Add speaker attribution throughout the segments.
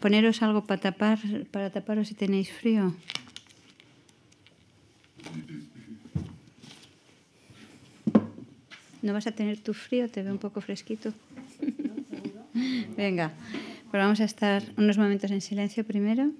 Speaker 1: poneros algo para tapar, para taparos si tenéis frío. ¿No vas a tener tu frío? Te veo un poco fresquito. Venga, pero pues vamos a estar unos momentos en silencio primero.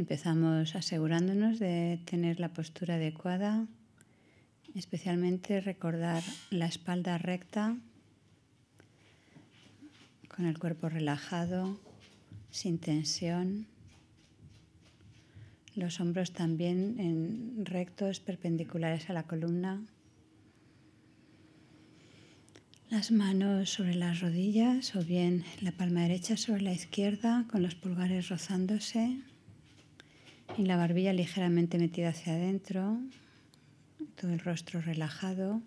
Speaker 1: Empezamos asegurándonos de tener la postura adecuada, especialmente recordar la espalda recta, con el cuerpo relajado, sin tensión. Los hombros también en rectos perpendiculares a la columna. Las manos sobre las rodillas o bien la palma derecha sobre la izquierda con los pulgares rozándose y la barbilla ligeramente metida hacia adentro, todo el rostro relajado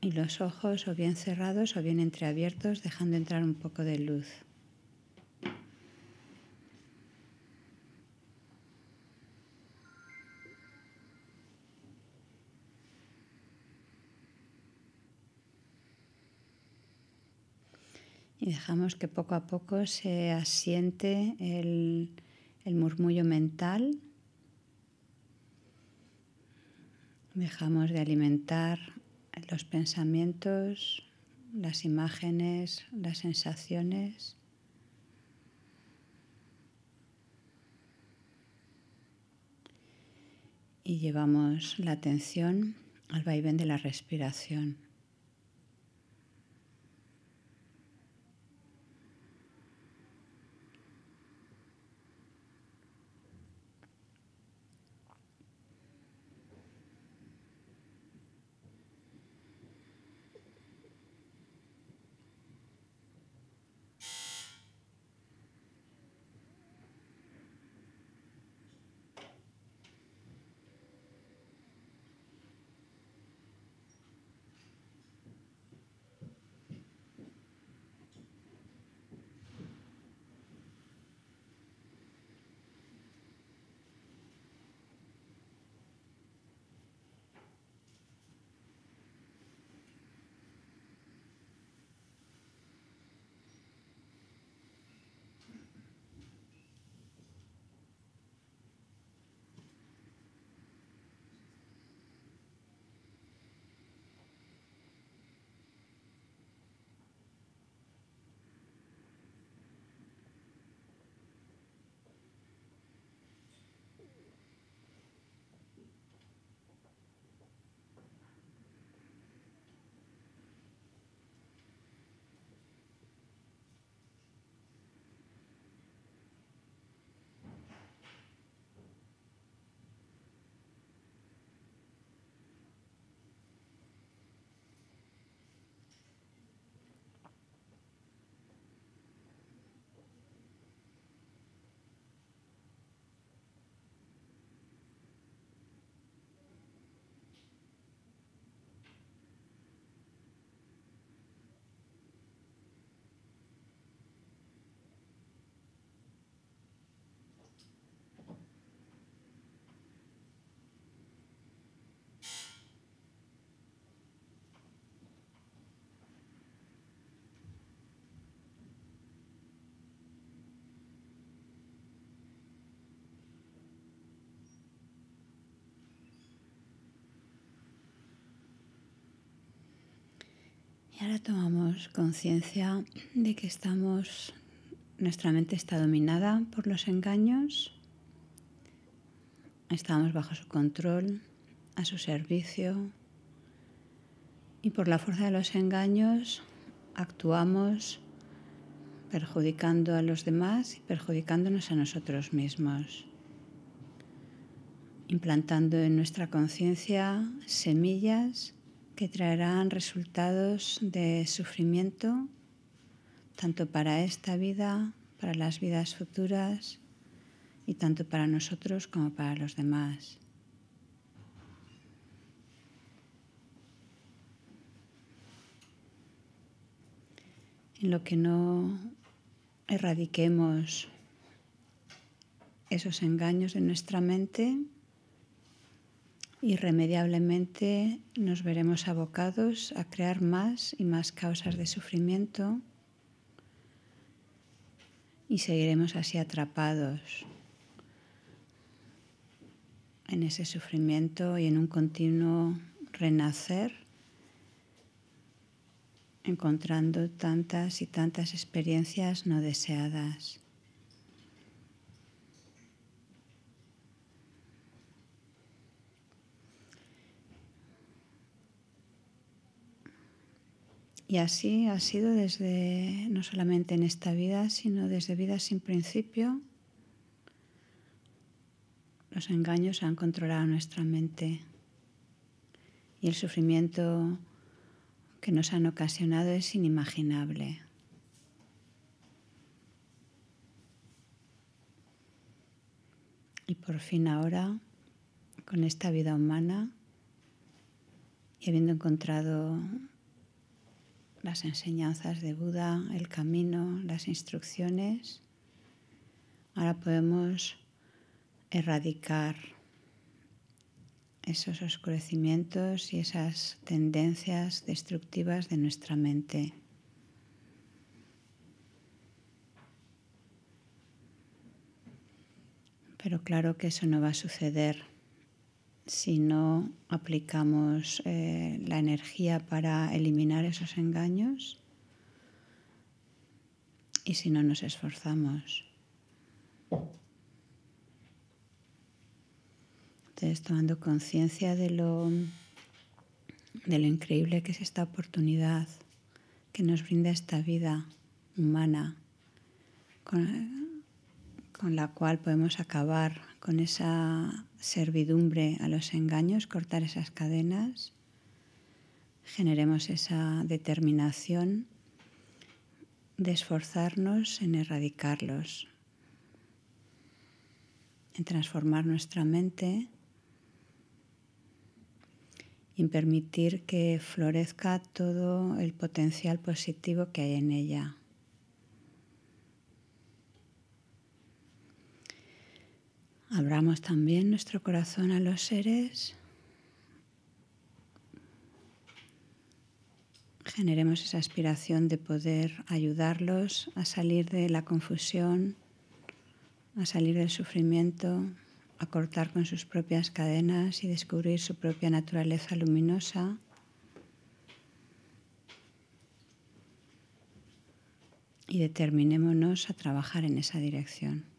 Speaker 1: y los ojos o bien cerrados o bien entreabiertos, dejando entrar un poco de luz. Y dejamos que poco a poco se asiente el el murmullo mental. Dejamos de alimentar los pensamientos, las imágenes, las sensaciones. Y llevamos la atención al vaivén de la respiración. Y ahora tomamos conciencia de que estamos, nuestra mente está dominada por los engaños, estamos bajo su control, a su servicio, y por la fuerza de los engaños actuamos perjudicando a los demás y perjudicándonos a nosotros mismos, implantando en nuestra conciencia semillas que traerán resultados de sufrimiento, tanto para esta vida, para las vidas futuras y tanto para nosotros como para los demás. En lo que no erradiquemos esos engaños de nuestra mente, irremediablemente nos veremos abocados a crear más y más causas de sufrimiento y seguiremos así atrapados en ese sufrimiento y en un continuo renacer, encontrando tantas y tantas experiencias no deseadas. Y así ha sido desde, no solamente en esta vida, sino desde vidas sin principio. Los engaños han controlado nuestra mente y el sufrimiento que nos han ocasionado es inimaginable. Y por fin ahora, con esta vida humana y habiendo encontrado las enseñanzas de Buda, el camino, las instrucciones. Ahora podemos erradicar esos oscurecimientos y esas tendencias destructivas de nuestra mente. Pero claro que eso no va a suceder si no aplicamos eh, la energía para eliminar esos engaños y si no nos esforzamos. Entonces, tomando conciencia de lo, increíble que es esta oportunidad que nos brinda esta vida humana, con la cual podemos acabar con esa servidumbre a los engaños, cortar esas cadenas, generemos esa determinación de esforzarnos en erradicarlos, en transformar nuestra mente y permitir que florezca todo el potencial positivo que hay en ella. Abramos también nuestro corazón a los seres. Generemos esa aspiración de poder ayudarlos a salir de la confusión, a salir del sufrimiento, a cortar con sus propias cadenas y descubrir su propia naturaleza luminosa. Y determinémonos a trabajar en esa dirección.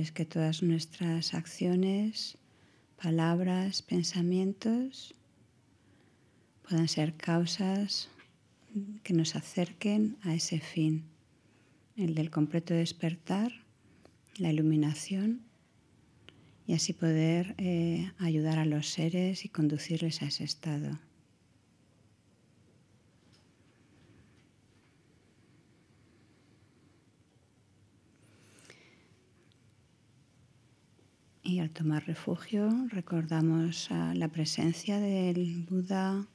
Speaker 1: es que todas nuestras acciones, palabras, pensamientos puedan ser causas que nos acerquen a ese fin, el del completo despertar, la iluminación y así poder eh, ayudar a los seres y conducirles a ese estado. Y al tomar refugio recordamos la presencia del Buda,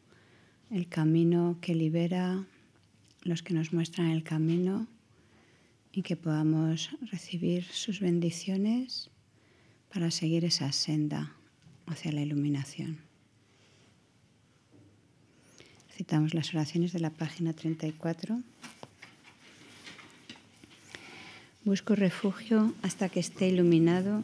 Speaker 1: el camino que libera, los que nos muestran el camino y que podamos recibir sus bendiciones para seguir esa senda hacia la iluminación. Citamos las oraciones de la página 34. Busco refugio hasta que esté iluminado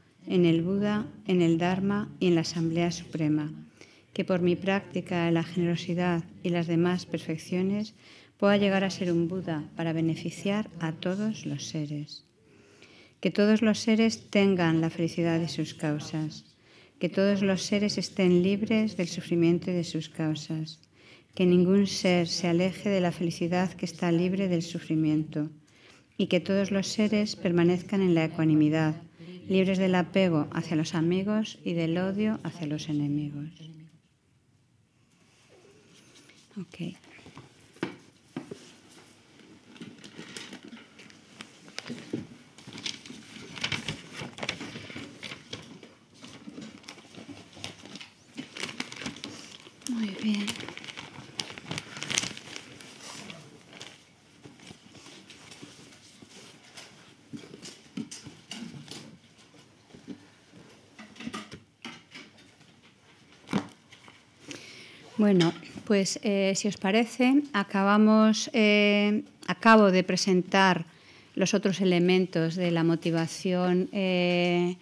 Speaker 1: en el Buda, en el Dharma y en la Asamblea Suprema, que por mi práctica la generosidad y las demás perfecciones pueda llegar a ser un Buda para beneficiar a todos los seres. Que todos los seres tengan la felicidad de sus causas, que todos los seres estén libres del sufrimiento y de sus causas, que ningún ser se aleje de la felicidad que está libre del sufrimiento, y que todos los seres permanezcan en la ecuanimidad, libres del apego hacia los amigos y del odio hacia los enemigos. Muy bien. Bueno, pues eh, si os parece, acabamos, eh, acabo de presentar los otros elementos de la motivación eh,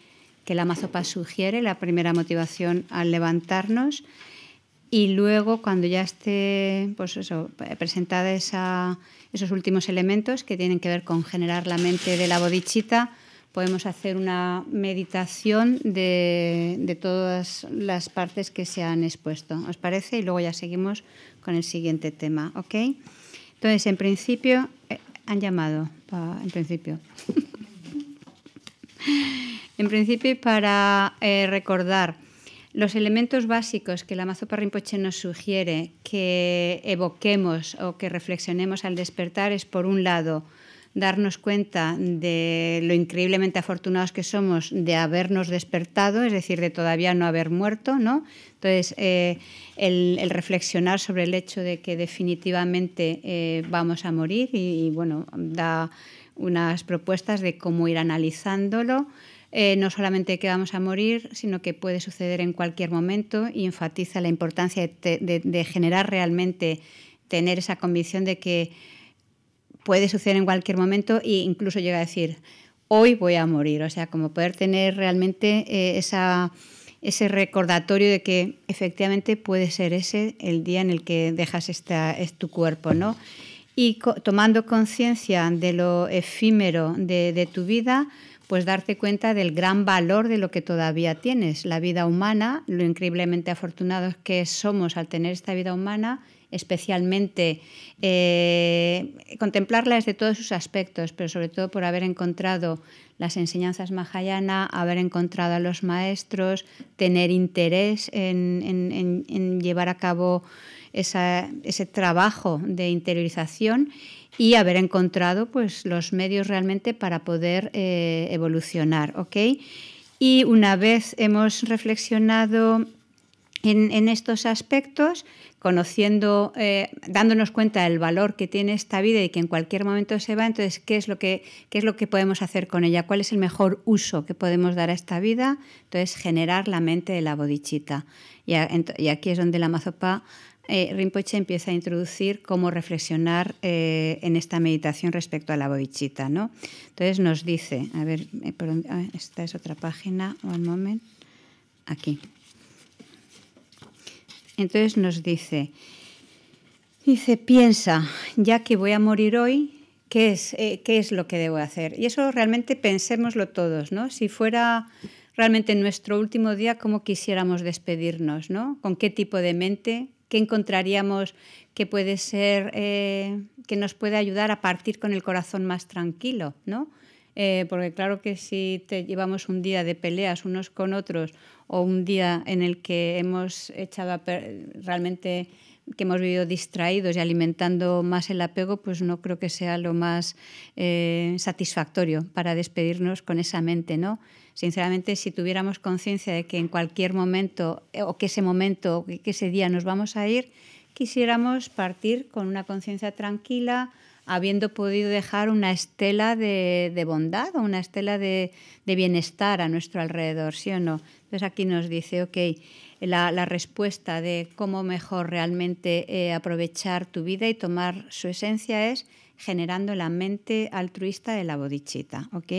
Speaker 1: que la mazopa sugiere, la primera motivación al levantarnos. Y luego, cuando ya esté pues presentada esa, esos últimos elementos que tienen que ver con generar la mente de la bodichita, podemos hacer una meditación de, todas las partes que se han expuesto. ¿Os parece? Y luego ya seguimos con el siguiente tema, ¿ok? Entonces, en principio, eh, han llamado, en principio. en principio, para eh, recordar los elementos básicos que la Mazopa Rinpoche nos sugiere que evoquemos o que reflexionemos al despertar es, por un lado, darnos cuenta de lo increíblemente afortunados que somos de habernos despertado, es decir, de todavía no haber muerto, ¿no? Entonces, eh, el, reflexionar sobre el hecho de que definitivamente eh, vamos a morir y, bueno, da unas propuestas de cómo ir analizándolo. Eh, no solamente que vamos a morir, sino que puede suceder en cualquier momento y enfatiza la importancia de, de generar realmente, tener esa convicción de que puede suceder en cualquier momento e incluso llega a decir, hoy voy a morir. O sea, como poder tener realmente eh, ese recordatorio de que efectivamente puede ser ese el día en el que dejas tu cuerpo, ¿no? Y tomando conciencia de lo efímero de tu vida, pues darte cuenta del gran valor de lo que todavía tienes, la vida humana, lo increíblemente afortunados que somos al tener esta vida humana, especialmente eh, contemplarla desde todos sus aspectos, pero sobre todo por haber encontrado las enseñanzas Mahayana, haber encontrado a los maestros, tener interés en, llevar a cabo ese trabajo de interiorización y haber encontrado pues, los medios realmente para poder eh, evolucionar. Y una vez hemos reflexionado en, estos aspectos, conociendo, eh, dándonos cuenta del valor que tiene esta vida y que en cualquier momento se va, entonces, ¿qué es, lo que, ¿qué es lo que podemos hacer con ella? ¿Cuál es el mejor uso que podemos dar a esta vida? Entonces, generar la mente de la bodichita. Y, aquí es donde la mazopa eh, Rinpoche empieza a introducir cómo reflexionar eh, en esta meditación respecto a la bodichita. ¿no? Entonces, nos dice, a ver, ah, esta es otra página, un momento, aquí. Entonces nos dice, dice, piensa, ya que voy a morir hoy, eh, ¿qué es, lo que debo hacer? Y eso realmente pensémoslo todos, ¿no? Si fuera realmente nuestro último día, ¿cómo quisiéramos despedirnos, ¿no? ¿Con qué tipo de mente? ¿Qué encontraríamos que puede ser, eh, que nos puede ayudar a partir con el corazón más tranquilo, ¿no? Eh, porque claro que si te llevamos un día de peleas unos con otros o un día en el que hemos echado realmente que hemos vivido distraídos y alimentando más el apego, pues no creo que sea lo más eh, satisfactorio para despedirnos con esa mente, ¿no? Sinceramente, si tuviéramos conciencia de que en cualquier momento, eh, o que ese momento, o que ese día nos vamos a ir, quisiéramos partir con una conciencia tranquila, habiendo podido dejar una estela de, bondad o una estela de, bienestar a nuestro alrededor, ¿sí o no? Entonces aquí nos dice, ok, la, respuesta de cómo mejor realmente eh, aprovechar tu vida y tomar su esencia es generando la mente altruista de la bodichita, ¿ok?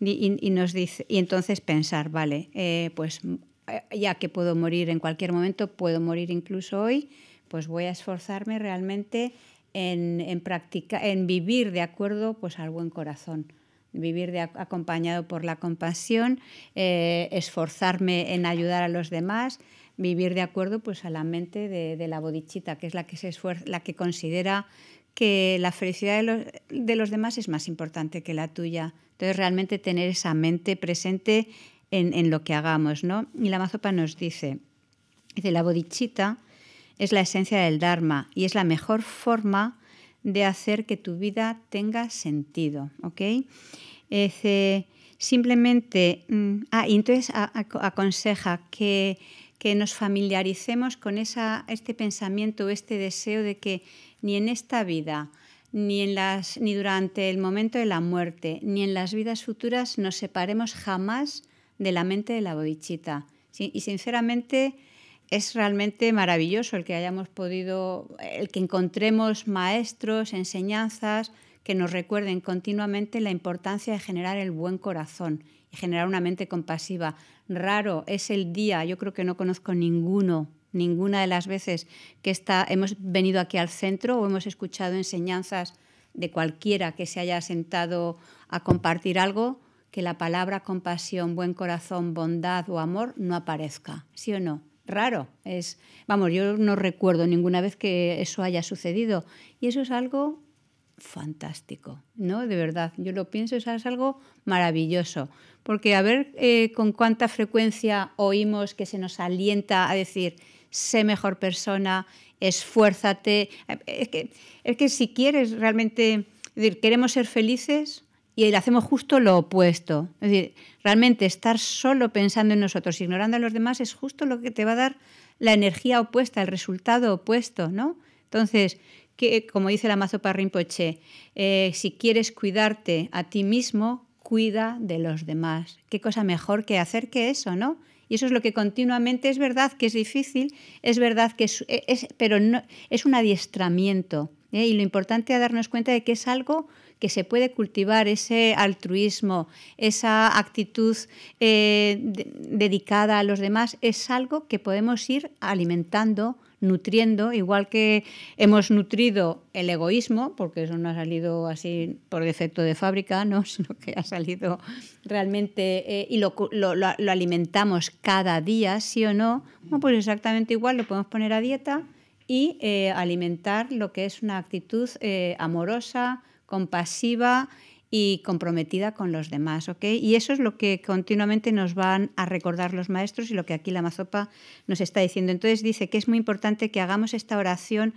Speaker 1: Y, nos dice, y entonces pensar, vale, eh, pues eh, ya que puedo morir en cualquier momento, puedo morir incluso hoy, pues voy a esforzarme realmente en, en vivir de acuerdo pues, al buen corazón vivir acompañado por la compasión, eh, esforzarme en ayudar a los demás, vivir de acuerdo pues, a la mente de, la bodichita, que es la que, la que considera que la felicidad de los, demás es más importante que la tuya. Entonces, realmente tener esa mente presente en, lo que hagamos. ¿no? Y la mazopa nos dice, dice la bodichita, es la esencia del Dharma y es la mejor forma de hacer que tu vida tenga sentido. Eh, simplemente, mm, ah, entonces aconseja que, que, nos familiaricemos con esa, este pensamiento, este deseo de que ni en esta vida, ni, en las, ni durante el momento de la muerte, ni en las vidas futuras nos separemos jamás de la mente de la bodichita. Y sinceramente, es realmente maravilloso el que hayamos podido, el que encontremos maestros, enseñanzas que nos recuerden continuamente la importancia de generar el buen corazón y generar una mente compasiva. Raro es el día, yo creo que no conozco ninguno, ninguna de las veces que está, hemos venido aquí al centro o hemos escuchado enseñanzas de cualquiera que se haya sentado a compartir algo, que la palabra compasión, buen corazón, bondad o amor no aparezca, ¿sí o no? raro. Es, vamos, yo no recuerdo ninguna vez que eso haya sucedido. Y eso es algo fantástico, ¿no? De verdad, yo lo pienso, es algo maravilloso. Porque a ver eh, con cuánta frecuencia oímos que se nos alienta a decir, sé mejor persona, esfuérzate. Eh, es que, es que si quieres realmente, queremos ser felices, y hacemos justo lo opuesto. Es realmente estar solo pensando en nosotros, ignorando a los demás, es justo lo que te va a dar la energía opuesta, el resultado opuesto, ¿no? Entonces, que, como dice la mazo Rinpoche, eh, si quieres cuidarte a ti mismo, cuida de los demás. Qué cosa mejor que hacer que eso, ¿no? Y eso es lo que continuamente es verdad que es difícil, es verdad que es, pero es un adiestramiento. ¿eh? Y lo importante es darnos cuenta de que es algo que se puede cultivar ese altruismo, esa actitud eh, dedicada a los demás, es algo que podemos ir alimentando nutriendo, igual que hemos nutrido el egoísmo, porque eso no ha salido así por defecto de fábrica, ¿no? sino que ha salido realmente eh, y lo, alimentamos cada día, sí o no, pues exactamente igual lo podemos poner a dieta y eh, alimentar lo que es una actitud amorosa, compasiva y comprometida con los demás. Y eso es lo que continuamente nos van a recordar los maestros y lo que aquí la mazopa nos está diciendo. Entonces dice que es muy importante que hagamos esta oración,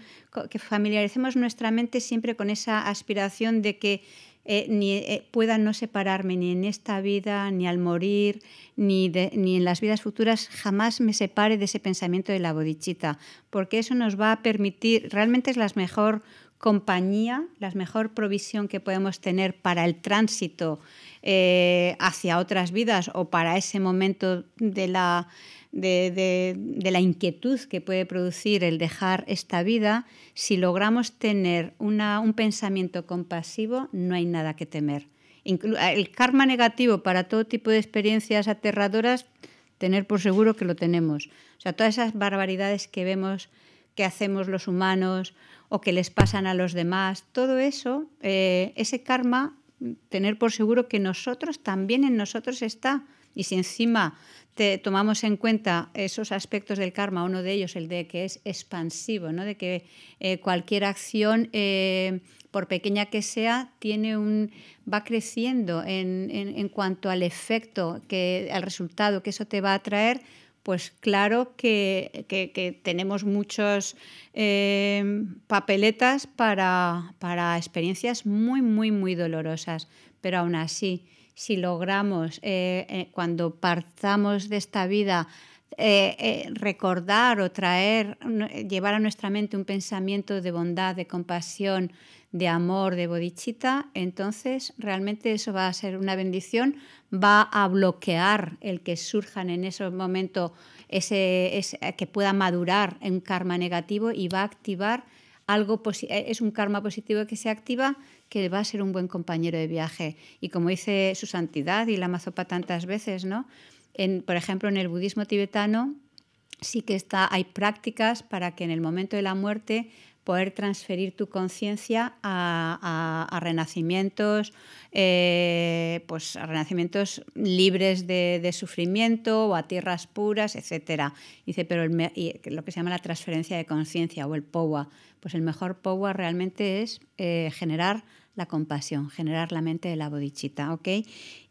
Speaker 1: que familiaricemos nuestra mente siempre con esa aspiración de que eh, eh, pueda no separarme ni en esta vida, ni al morir, ni, ni, en las vidas futuras, jamás me separe de ese pensamiento de la bodichita, porque eso nos va a permitir, realmente es la mejor compañía, la mejor provisión que podemos tener para el tránsito eh, hacia otras vidas o para ese momento de la, de, la inquietud que puede producir el dejar esta vida, si logramos tener un pensamiento compasivo, no hay nada que temer. el karma negativo para todo tipo de experiencias aterradoras, tener por seguro que lo tenemos. O sea, todas esas barbaridades que vemos que hacemos los humanos o que les pasan a los demás, todo eso, eh, ese karma, tener por seguro que nosotros también en nosotros está. Y si encima te tomamos en cuenta esos aspectos del karma, uno de ellos el de que es expansivo, ¿no? de que eh, cualquier acción, eh, por pequeña que sea, tiene un, va creciendo en, en, cuanto al efecto, que, al resultado que eso te va a traer, pues claro que, tenemos muchos eh, papeletas para, experiencias muy, muy, muy dolorosas, pero aún así, si logramos, eh, eh, cuando partamos de esta vida, eh, eh, recordar o traer, eh, llevar a nuestra mente un pensamiento de bondad, de compasión, de amor, de bodichita, entonces realmente eso va a ser una bendición, va a bloquear el que surjan en esos momentos, ese, ese que pueda madurar en karma negativo y va a activar algo es un karma positivo que se activa que va a ser un buen compañero de viaje y como dice su santidad y la mazopa tantas veces no por ejemplo, en el budismo tibetano sí que está, hay prácticas para que en el momento de la muerte poder transferir tu conciencia a, renacimientos, eh, pues a renacimientos libres de, sufrimiento o a tierras puras, etcétera. Dice, pero lo que se llama la transferencia de conciencia o el powa, pues el mejor powa realmente es eh, generar la compasión, generar la mente de la bodichita, ¿ok?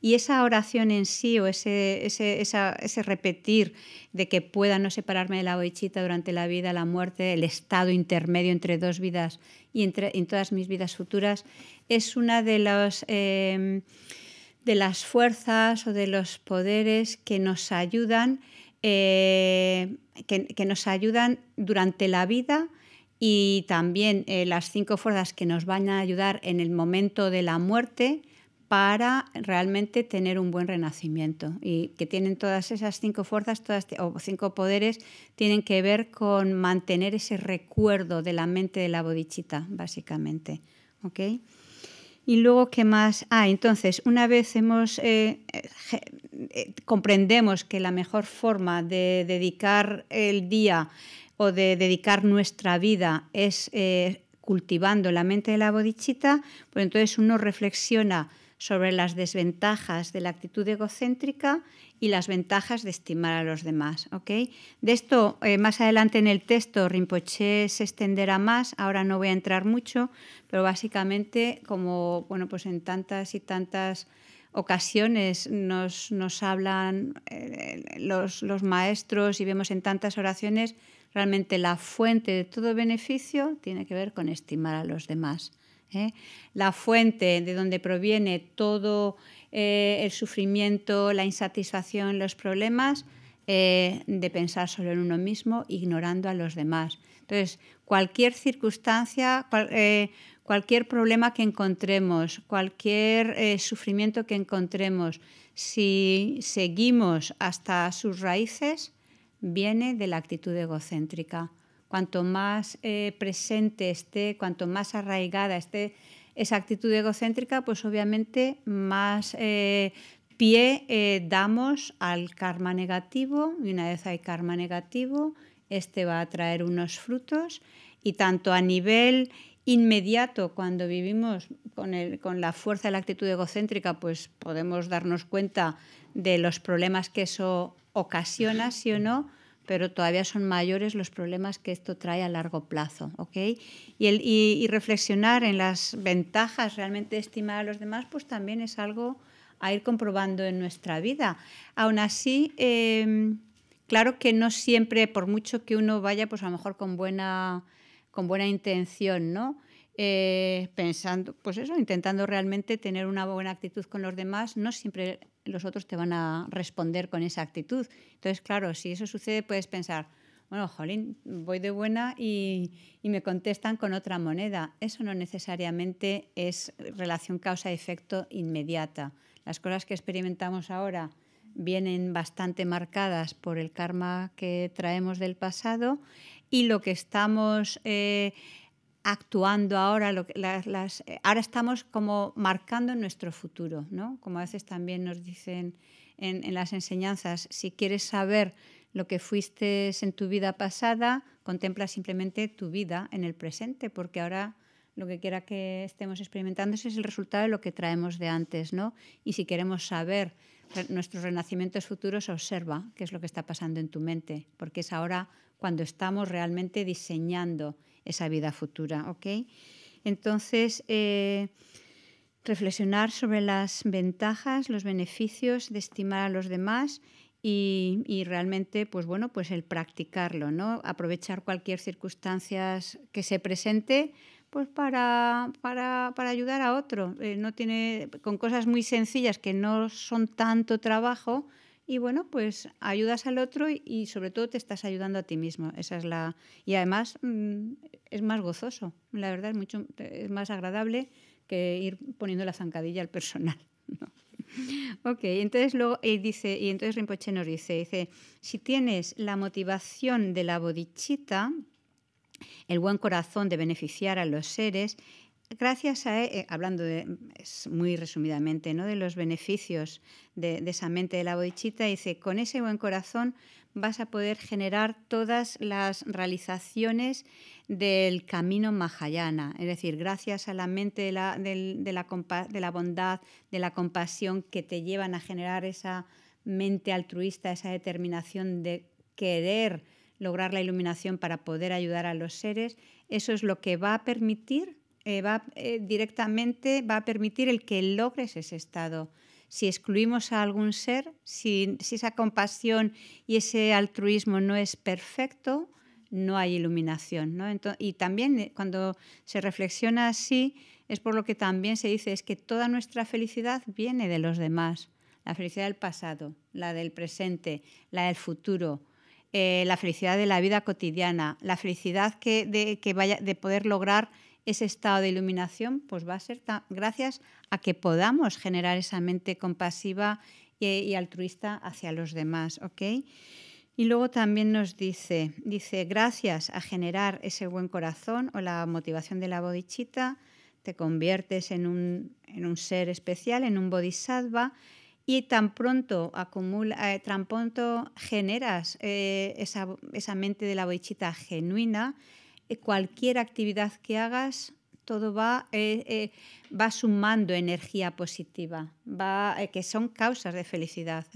Speaker 1: Y esa oración en sí o ese, repetir de que pueda no separarme de la bodichita durante la vida, la muerte, el estado intermedio entre dos vidas y entre, en todas mis vidas futuras, es una de las... Em, de las fuerzas o de los poderes que nos ayudan, eh, que nos ayudan durante la vida y también eh, las cinco fuerzas que nos van a ayudar en el momento de la muerte para realmente tener un buen renacimiento y que tienen todas esas cinco fuerzas todas, o cinco poderes tienen que ver con mantener ese recuerdo de la mente de la bodichita básicamente ¿okay? y luego qué más ah entonces una vez hemos eh, eh, comprendemos que la mejor forma de dedicar el día o de dedicar nuestra vida es eh, cultivando la mente de la bodichita, pues entonces uno reflexiona sobre las desventajas de la actitud egocéntrica y las ventajas de estimar a los demás. ¿okay? De esto, eh, más adelante en el texto, Rinpoche se extenderá más, ahora no voy a entrar mucho, pero básicamente, como bueno, pues en tantas y tantas ocasiones nos, hablan eh, los maestros y vemos en tantas oraciones, Realmente la fuente de todo beneficio tiene que ver con estimar a los demás. ¿eh? La fuente de donde proviene todo eh, el sufrimiento, la insatisfacción, los problemas, eh, de pensar solo en uno mismo, ignorando a los demás. Entonces, cualquier circunstancia, cualquier problema que encontremos, cualquier sufrimiento que encontremos, si seguimos hasta sus raíces, viene de la actitud egocéntrica. Cuanto más eh, presente esté, cuanto más arraigada esté esa actitud egocéntrica, pues obviamente más eh, pie eh, damos al karma negativo y una vez hay karma negativo, este va a traer unos frutos y tanto a nivel inmediato cuando vivimos con, con, la fuerza de la actitud egocéntrica, pues podemos darnos cuenta de los problemas que eso ocasiona, sí o no, pero todavía son mayores los problemas que esto trae a largo plazo. ¿okay? Y, el, reflexionar en las ventajas realmente de estimar a los demás, pues también es algo a ir comprobando en nuestra vida. Aún así, em, claro que no siempre, por mucho que uno vaya, pues a lo mejor con buena, con buena intención, ¿no? Eh, pensando, pues eso, intentando realmente tener una buena actitud con los demás, no siempre los otros te van a responder con esa actitud. Entonces, claro, si eso sucede, puedes pensar, bueno, jolín, voy de buena y, me contestan con otra moneda. Eso no necesariamente es relación causa-efecto inmediata. Las cosas que experimentamos ahora vienen bastante marcadas por el karma que traemos del pasado y lo que estamos eh, actuando ahora, las, eh, ahora estamos como marcando nuestro futuro, ¿no? Como a veces también nos dicen en, en las enseñanzas, si quieres saber lo que fuiste en tu vida pasada, contempla simplemente tu vida en el presente, porque ahora lo que quiera que estemos experimentando ese es el resultado de lo que traemos de antes, ¿no? Y si queremos saber nuestros renacimientos futuros, observa qué es lo que está pasando en tu mente, porque es ahora cuando estamos realmente diseñando esa vida futura, ¿ok? Entonces, eh, reflexionar sobre las ventajas, los beneficios de estimar a los demás y, y, realmente, pues bueno, pues el practicarlo, ¿no? Aprovechar cualquier circunstancia que se presente pues para, para, ayudar a otro. Eh, no tiene, con cosas muy sencillas que no son tanto trabajo. Y bueno, pues ayudas al otro y, sobre todo te estás ayudando a ti mismo. Esa es la. Y además mm, es más gozoso. La verdad es mucho es más agradable que ir poniendo la zancadilla al personal. Ok, entonces luego y dice, y entonces Rinpoche nos dice, dice, si tienes la motivación de la bodichita, el buen corazón de beneficiar a los seres, gracias a, eh, hablando muy resumidamente, ¿no? de los beneficios de, esa mente de la boichita, dice, con ese buen corazón vas a poder generar todas las realizaciones del camino Mahayana, es decir, gracias a la mente de la, de la bondad, de la compasión que te llevan a generar esa mente altruista, esa determinación de querer lograr la iluminación para poder ayudar a los seres, eso es lo que va a permitir, eh, va, eh, directamente va a permitir el que logres ese estado. Si excluimos a algún ser, si, esa compasión y ese altruismo no es perfecto, no hay iluminación. y también eh, cuando se reflexiona así, es por lo que también se dice, es que toda nuestra felicidad viene de los demás. La felicidad del pasado, la del presente, la del futuro, eh, la felicidad de la vida cotidiana, la felicidad que, de, vaya, de poder lograr ese estado de iluminación, pues va a ser gracias a que podamos generar esa mente compasiva y, altruista hacia los demás, ¿ok? Y luego también nos dice, dice, gracias a generar ese buen corazón o la motivación de la bodichita, te conviertes en un, en un ser especial, en un bodhisattva, y tan pronto, acumula, eh, tan generas eh, esa, mente de la boichita genuina, eh, cualquier actividad que hagas, todo va, va sumando energía positiva, va, que son causas de felicidad.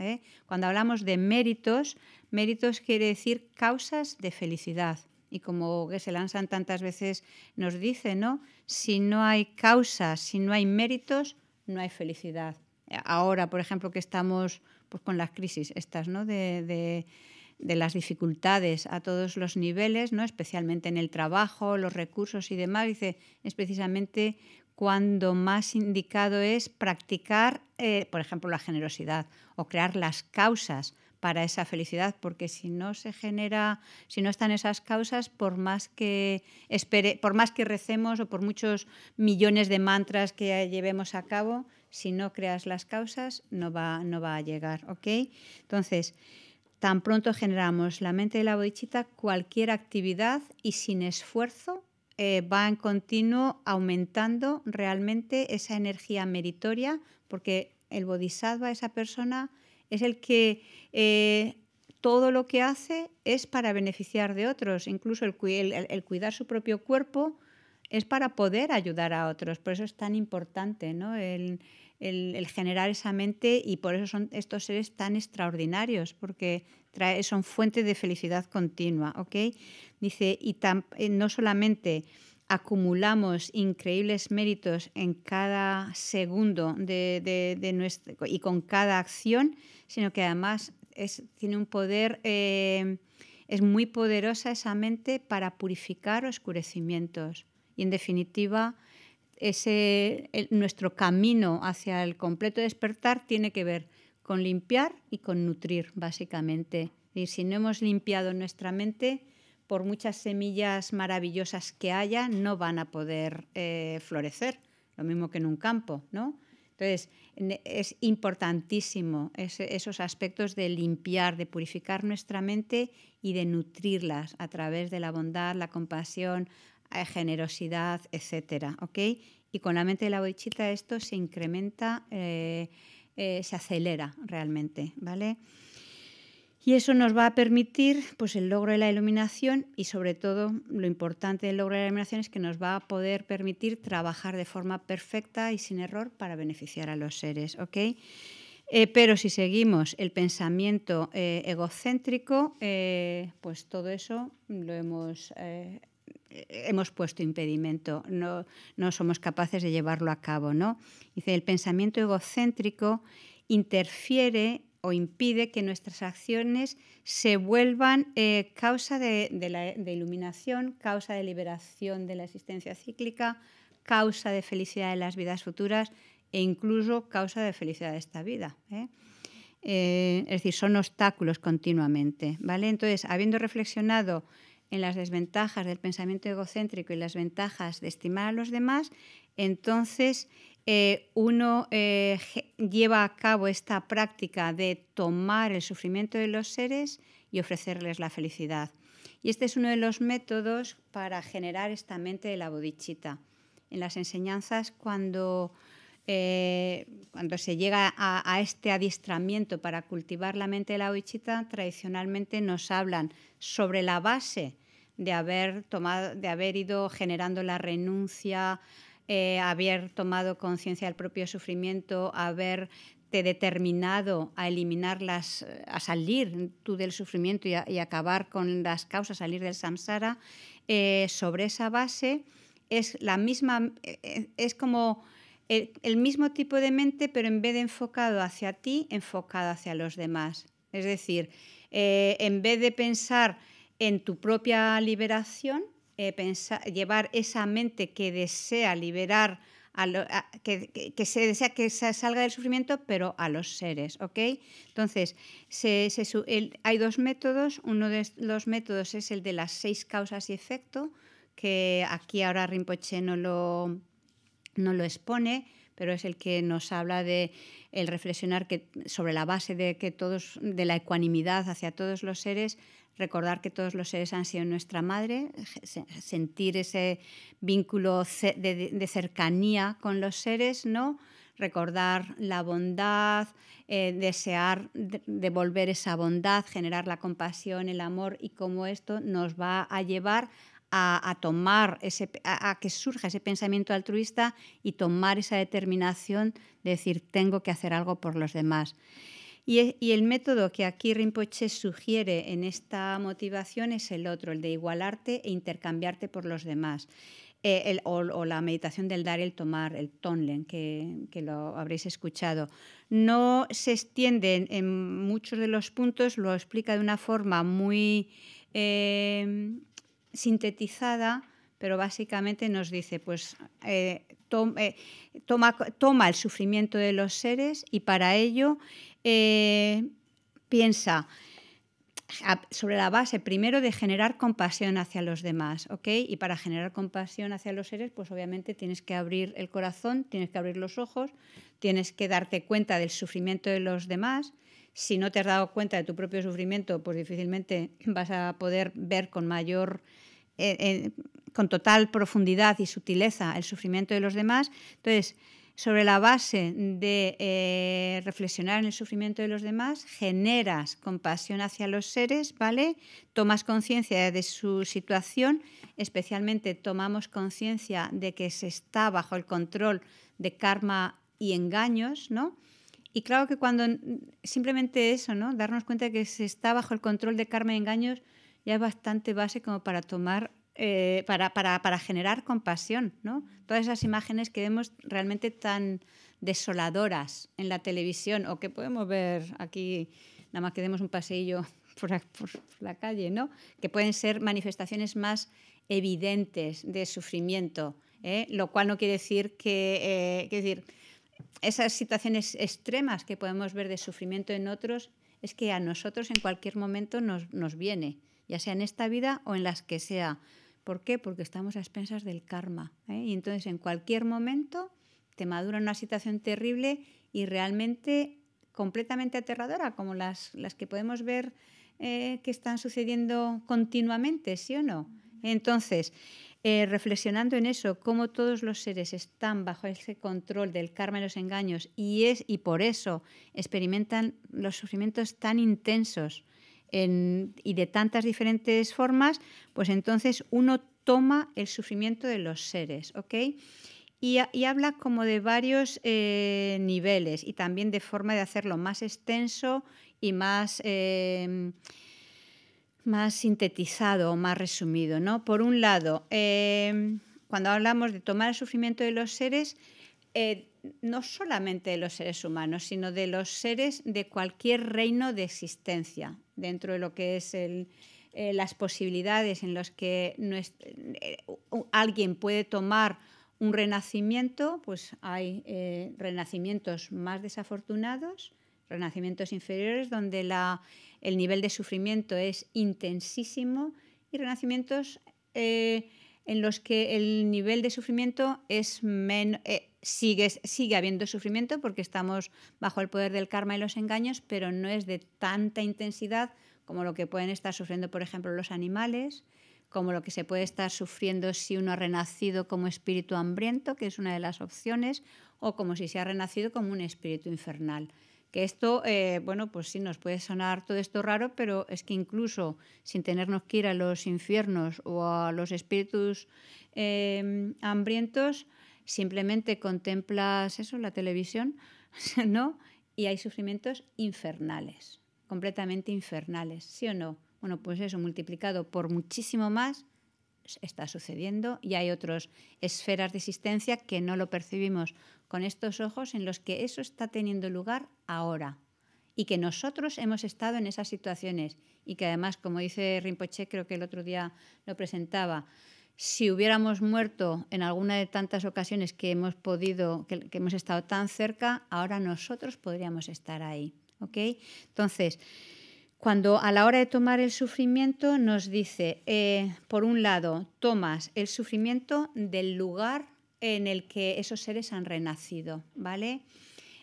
Speaker 1: Cuando hablamos de méritos, méritos quiere decir causas de felicidad. Y como se lanzan tantas veces nos dice, ¿no? Si no hay causas, si no hay méritos, no hay felicidad ahora, por ejemplo, que estamos pues, con las crisis estas, ¿no? De, las dificultades a todos los niveles, ¿no? especialmente en el trabajo, los recursos y demás, dice, es precisamente cuando más indicado es practicar, eh, por ejemplo, la generosidad o crear las causas para esa felicidad, porque si no se genera, si no están esas causas, por más que por más que recemos o por muchos millones de mantras que llevemos a cabo, si no creas las causas, no va, no va a llegar, ¿ok? Entonces, tan pronto generamos la mente de la bodichita, cualquier actividad y sin esfuerzo eh, va en continuo aumentando realmente esa energía meritoria, porque el bodhisattva, esa persona, es el que... Eh, todo lo que hace es para beneficiar de otros, incluso el, cuidar su propio cuerpo es para poder ayudar a otros, por eso es tan importante ¿no? el, generar esa mente y por eso son estos seres tan extraordinarios, porque son fuentes de felicidad continua. ¿ok? Dice, y eh, no solamente acumulamos increíbles méritos en cada segundo de, y con cada acción, sino que además tiene un poder, eh, es muy poderosa esa mente para purificar oscurecimientos y en definitiva ese, nuestro camino hacia el completo despertar tiene que ver con limpiar y con nutrir, básicamente. Y si no hemos limpiado nuestra mente, por muchas semillas maravillosas que haya, no van a poder eh, florecer, lo mismo que en un campo, ¿no? Entonces, es importantísimo esos aspectos de limpiar, de purificar nuestra mente y de nutrirlas a través de la bondad, la compasión, generosidad, etcétera, ¿ok? Y con la mente de la bodichita esto se incrementa, eh, eh, se acelera realmente, ¿vale? Y eso nos va a permitir pues, el logro de la iluminación y sobre todo lo importante del logro de la iluminación es que nos va a poder permitir trabajar de forma perfecta y sin error para beneficiar a los seres, ¿ok? Eh, pero si seguimos el pensamiento egocéntrico, pues todo eso lo hemos hemos puesto impedimento, no, somos capaces de llevarlo a cabo. Dice, el pensamiento egocéntrico interfiere o impide que nuestras acciones se vuelvan eh, causa de, iluminación, causa de liberación de la existencia cíclica, causa de felicidad de las vidas futuras e incluso causa de felicidad de esta vida. ¿eh? Eh, es decir, son obstáculos continuamente. ¿vale? Entonces, habiendo reflexionado en las desventajas del pensamiento egocéntrico y las ventajas de estimar a los demás, entonces eh, uno eh, lleva a cabo esta práctica de tomar el sufrimiento de los seres y ofrecerles la felicidad. Y este es uno de los métodos para generar esta mente de la bodichita. En las enseñanzas, cuando, eh, cuando se llega a, a, este adiestramiento para cultivar la mente de la bodichita, tradicionalmente nos hablan sobre la base de haber de haber ido generando la renuncia, eh, haber tomado conciencia del propio sufrimiento, haber determinado a eliminar a salir tú del sufrimiento y, acabar con las causas, salir del samsara, eh, sobre esa base es la misma, eh, es como el, mismo tipo de mente, pero en vez de enfocado hacia ti, enfocado hacia los demás. Es decir, en vez de pensar en tu propia liberación, eh, llevar esa mente que desea liberar, a que, se desea que salga del sufrimiento, pero a los seres, ¿ok? Entonces, hay dos métodos. Uno de los métodos es el de las seis causas y efecto, que aquí ahora Rinpoche no lo, no lo expone, pero es el que nos habla de el reflexionar que, sobre la base de que todos de la ecuanimidad hacia todos los seres recordar que todos los seres han sido nuestra madre, sentir ese vínculo de, cercanía con los seres, ¿no? recordar la bondad, eh, desear devolver esa bondad, generar la compasión, el amor y cómo esto nos va a llevar a, tomar ese, a, a, que surja ese pensamiento altruista y tomar esa determinación de decir tengo que hacer algo por los demás. Y, el método que aquí Rinpoche sugiere en esta motivación es el otro, el de igualarte e intercambiarte por los demás. Eh, o, la meditación del dar y el tomar, el tonlen, que, lo habréis escuchado. No se extiende en, muchos de los puntos, lo explica de una forma muy eh, sintetizada, pero básicamente nos dice, pues eh, toma, toma el sufrimiento de los seres y para ello eh, piensa sobre la base primero de generar compasión hacia los demás, ¿ok? Y para generar compasión hacia los seres, pues obviamente tienes que abrir el corazón, tienes que abrir los ojos, tienes que darte cuenta del sufrimiento de los demás. Si no te has dado cuenta de tu propio sufrimiento, pues difícilmente vas a poder ver con mayor, eh, eh, con total profundidad y sutileza el sufrimiento de los demás. Entonces, sobre la base de eh, reflexionar en el sufrimiento de los demás, generas compasión hacia los seres, ¿vale? Tomas conciencia de su situación, especialmente tomamos conciencia de que se está bajo el control de karma y engaños, ¿no? Y claro que cuando simplemente eso, ¿no? Darnos cuenta de que se está bajo el control de karma y engaños ya es bastante base como para tomar eh, para, para, generar compasión, ¿no? Todas esas imágenes que vemos realmente tan desoladoras en la televisión o que podemos ver aquí, nada más que demos un paseillo por, la calle, ¿no? Que pueden ser manifestaciones más evidentes de sufrimiento, ¿eh? lo cual no quiere decir que, eh, decir, esas situaciones extremas que podemos ver de sufrimiento en otros es que a nosotros en cualquier momento nos, nos viene, ya sea en esta vida o en las que sea ¿Por qué? Porque estamos a expensas del karma. ¿eh? Y entonces en cualquier momento te madura una situación terrible y realmente completamente aterradora, como las, que podemos ver eh, que están sucediendo continuamente, ¿sí o no? Entonces, eh, reflexionando en eso, cómo todos los seres están bajo ese control del karma y los engaños y, es, y por eso experimentan los sufrimientos tan intensos, y de tantas diferentes formas, pues entonces uno toma el sufrimiento de los seres, Y, habla como de varios eh, niveles y también de forma de hacerlo más extenso y más... Eh, sintetizado o más resumido, Por un lado, em, cuando hablamos de tomar el sufrimiento de los seres, eh, no solamente de los seres humanos, sino de los seres de cualquier reino de existencia, dentro de lo que es eh, las posibilidades en las que eh, alguien puede tomar un renacimiento, pues hay eh, renacimientos más desafortunados, renacimientos inferiores donde la, el nivel de sufrimiento es intensísimo y renacimientos en los que el nivel de sufrimiento es, menos sigue, habiendo sufrimiento porque estamos bajo el poder del karma y los engaños, pero no es de tanta intensidad como lo que pueden estar sufriendo, por ejemplo, los animales, como lo que se puede estar sufriendo si uno ha renacido como espíritu hambriento, que es una de las opciones, o como si se ha renacido como un espíritu infernal. Que esto, eh, bueno, pues sí, nos puede sonar todo esto raro, pero es que incluso sin tenernos que ir a los infiernos o a los espíritus eh, hambrientos, simplemente contemplas eso, la televisión, ¿no? Y hay sufrimientos infernales, completamente infernales, ¿sí o no? Bueno, pues eso multiplicado por muchísimo más está sucediendo y hay otras esferas de existencia que no lo percibimos con estos ojos en los que eso está teniendo lugar ahora y que nosotros hemos estado en esas situaciones y que además, como dice Rinpoche, creo que el otro día lo presentaba, si hubiéramos muerto en alguna de tantas ocasiones que hemos podido, que, hemos estado tan cerca, ahora nosotros podríamos estar ahí. ¿ok? Entonces, cuando a la hora de tomar el sufrimiento nos dice, eh, por un lado, tomas el sufrimiento del lugar en el que esos seres han renacido, ¿vale?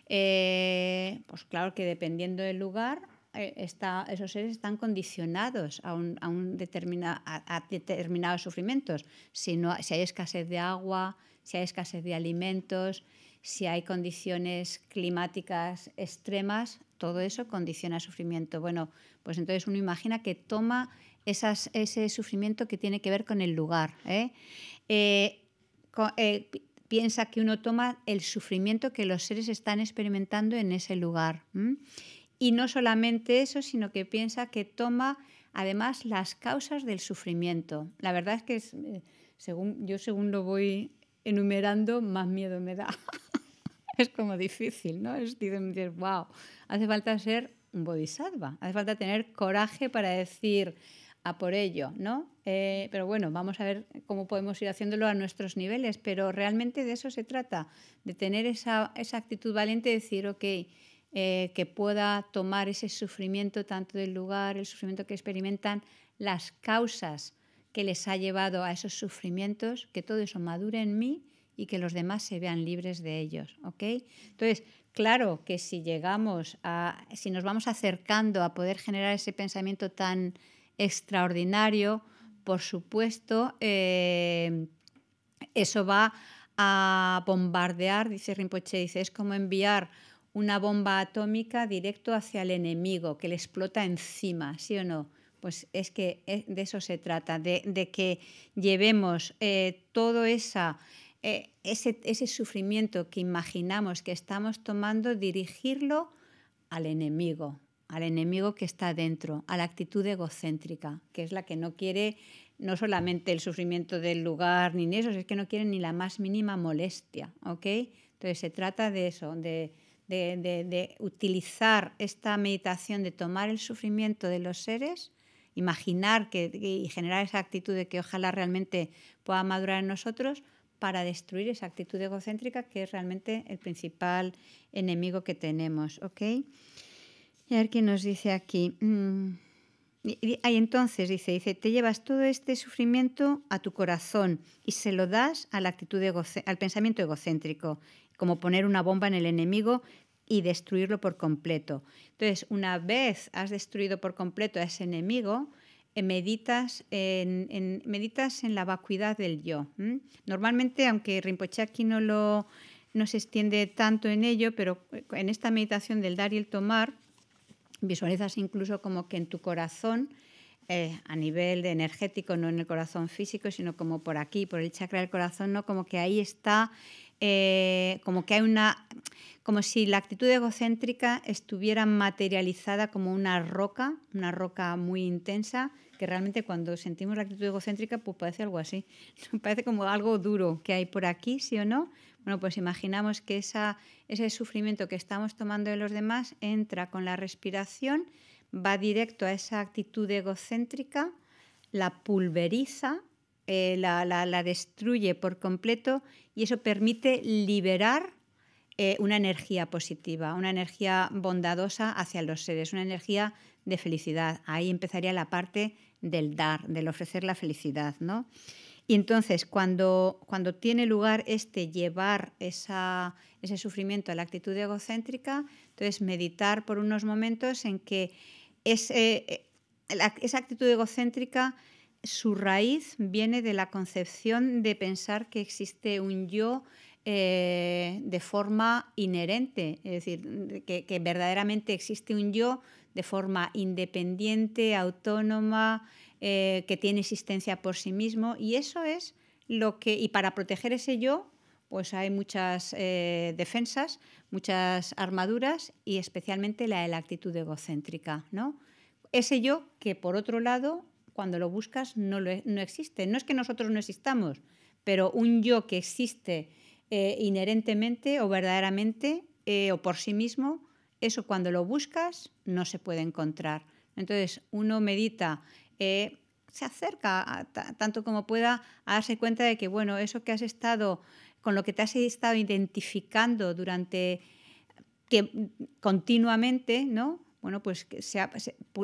Speaker 1: Eh, pues claro que dependiendo del lugar eh, está, esos seres están condicionados a, un, a, a, determinados sufrimientos. Si, no, si hay escasez de agua, si hay escasez de alimentos, si hay condiciones climáticas extremas, todo eso condiciona sufrimiento. Bueno, pues entonces uno imagina que toma esas, ese sufrimiento que tiene que ver con el lugar. ¿eh? Eh, piensa que uno toma el sufrimiento que los seres están experimentando en ese lugar. Y no solamente eso, sino que piensa que toma además las causas del sufrimiento. La verdad es que eh, según, yo según lo voy enumerando, más miedo me da. es como difícil, ¿no? Es decir, wow, hace falta ser un bodhisattva, hace falta tener coraje para decir a por ello, ¿no? Eh, pero bueno, vamos a ver cómo podemos ir haciéndolo a nuestros niveles, pero realmente de eso se trata, de tener esa, esa actitud valiente de decir, ok, eh, que pueda tomar ese sufrimiento, tanto del lugar, el sufrimiento que experimentan, las causas que les ha llevado a esos sufrimientos, que todo eso madure en mí y que los demás se vean libres de ellos. Entonces, claro que si llegamos a, si nos vamos acercando a poder generar ese pensamiento tan extraordinario, por supuesto, eh, eso va a bombardear, dice Rinpoche, dice, es como enviar una bomba atómica directo hacia el enemigo, que le explota encima, ¿sí o no? Pues es que eh, de eso se trata, de, que llevemos eh, todo esa, eh, ese, ese, sufrimiento que imaginamos que estamos tomando, dirigirlo al enemigo, al enemigo que está dentro, a la actitud egocéntrica, que es la que no quiere no solamente el sufrimiento del lugar ni eso, es que no quiere ni la más mínima molestia, ¿ok? Entonces se trata de eso, de de, utilizar esta meditación, de tomar el sufrimiento de los seres, imaginar que, y generar esa actitud de que ojalá realmente pueda madurar en nosotros para destruir esa actitud egocéntrica que es realmente el principal enemigo que tenemos. okay Y a ver quién nos dice aquí. Mm. Ahí entonces dice, dice, te llevas todo este sufrimiento a tu corazón y se lo das a la actitud al pensamiento egocéntrico, como poner una bomba en el enemigo y destruirlo por completo. Entonces, una vez has destruido por completo a ese enemigo, eh, meditas en, meditas en la vacuidad del yo. Normalmente, aunque Rinpoche aquí no, lo, no se extiende tanto en ello, pero eh, en esta meditación del dar y el tomar, visualizas incluso como que en tu corazón, eh, a nivel de energético, no en el corazón físico, sino como por aquí, por el chakra del corazón, ¿no? como que ahí está eh, como que hay como si la actitud egocéntrica estuviera materializada como una roca, una roca muy intensa, que realmente cuando sentimos la actitud egocéntrica, pues parece algo así, parece como algo duro que hay por aquí, sí o no. Bueno, pues imaginamos que ese sufrimiento que estamos tomando de los demás entra con la respiración, va directo a esa actitud egocéntrica, la pulveriza eh, la, destruye por completo y eso permite liberar eh, una energía positiva, una energía bondadosa hacia los seres, una energía de felicidad. Ahí empezaría la parte del dar, del ofrecer la felicidad, ¿no? Y entonces, cuando, tiene lugar este llevar esa, ese sufrimiento a la actitud egocéntrica, entonces meditar por unos momentos en que eh, esa actitud egocéntrica su raíz viene de la concepción de pensar que existe un yo eh, de forma inherente, es decir, que, verdaderamente existe un yo de forma independiente, autónoma, eh, que tiene existencia por sí mismo, y eso es lo que, y para proteger ese yo, pues hay muchas eh, defensas, muchas armaduras y especialmente la de la actitud egocéntrica, ¿no? Ese yo que por otro lado cuando lo buscas no, e, no existe. No es que nosotros no existamos, pero un yo que existe eh, inherentemente o verdaderamente eh, o por sí mismo, eso cuando lo buscas no se puede encontrar. Entonces uno medita, eh, se acerca tanto como pueda a darse cuenta de que, bueno, eso que has estado, con lo que te has estado identificando durante, que continuamente, ¿no? Bueno, pues sea,